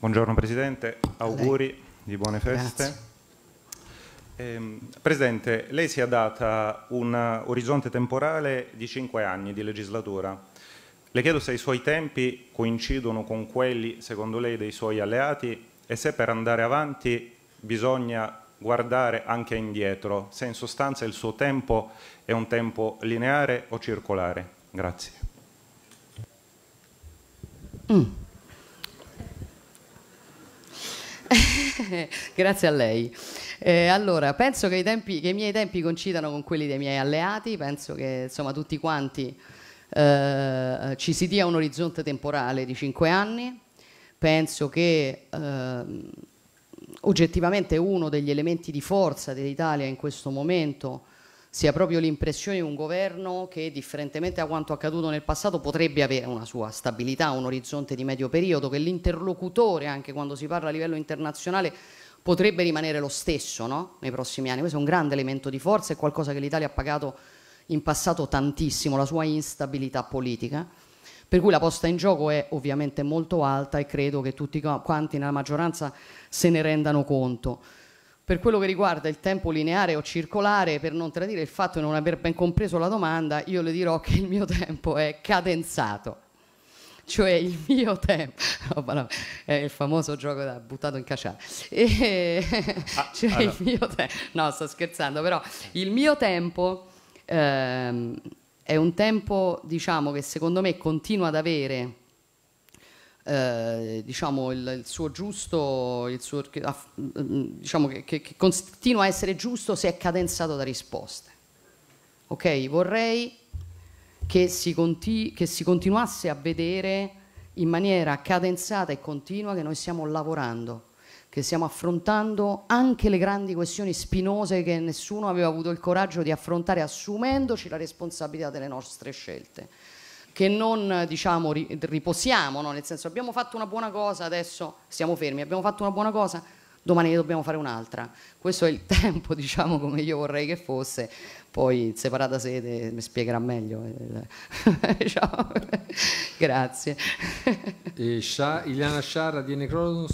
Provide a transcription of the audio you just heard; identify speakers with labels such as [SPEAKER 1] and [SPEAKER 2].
[SPEAKER 1] Buongiorno Presidente, auguri di buone feste. Eh, Presidente, lei si è data un orizzonte temporale di cinque anni di legislatura. Le chiedo se i suoi tempi coincidono con quelli, secondo lei, dei suoi alleati e se per andare avanti bisogna guardare anche indietro, se in sostanza il suo tempo è un tempo lineare o circolare.
[SPEAKER 2] Grazie. Mm. Grazie a lei. Eh, allora, penso che i, tempi, che i, miei tempi coincidano con quelli dei miei alleati, penso che insomma tutti quanti eh, ci si dia un orizzonte temporale di 5 anni, penso che eh, oggettivamente uno degli elementi di forza dell'Italia in questo momento sia proprio l'impressione di un governo che, differentemente da quanto accaduto nel passato, potrebbe avere una sua stabilità, un orizzonte di medio periodo, che l'interlocutore, anche quando si parla a livello internazionale, potrebbe rimanere lo stesso no? nei prossimi anni. Questo è un grande elemento di forza, è qualcosa che l'Italia ha pagato in passato tantissimo, la sua instabilità politica. Per cui la posta in gioco è ovviamente molto alta e credo che tutti quanti nella maggioranza se ne rendano conto. Per quello che riguarda il tempo lineare o circolare, per non tradire il fatto di non aver ben compreso la domanda, io le dirò che il mio tempo è cadenzato. Cioè il mio tempo, no, no, è il famoso gioco da buttato in cacciata. E, ah, cioè allora. il mio tempo, no sto scherzando, però il mio tempo ehm, è un tempo diciamo che secondo me continua ad avere eh, diciamo, il, il, suo giusto, il suo, mm, diciamo che, che, che, continua a essere giusto se è cadenzato da risposte. Ok, vorrei che si, conti, che si continuasse a vedere in maniera cadenzata e continua che noi stiamo lavorando che stiamo affrontando anche le grandi questioni spinose che nessuno aveva avuto il coraggio di affrontare assumendoci la responsabilità delle nostre scelte che non diciamo, riposiamo, no? nel senso abbiamo fatto una buona cosa, adesso siamo fermi, abbiamo fatto una buona cosa, domani ne dobbiamo fare un'altra. Questo è il tempo, diciamo, come io vorrei che fosse, poi in separata sede mi spiegherà meglio. Eh, diciamo. Grazie. E Sha, Iliana Sciarra di Necronos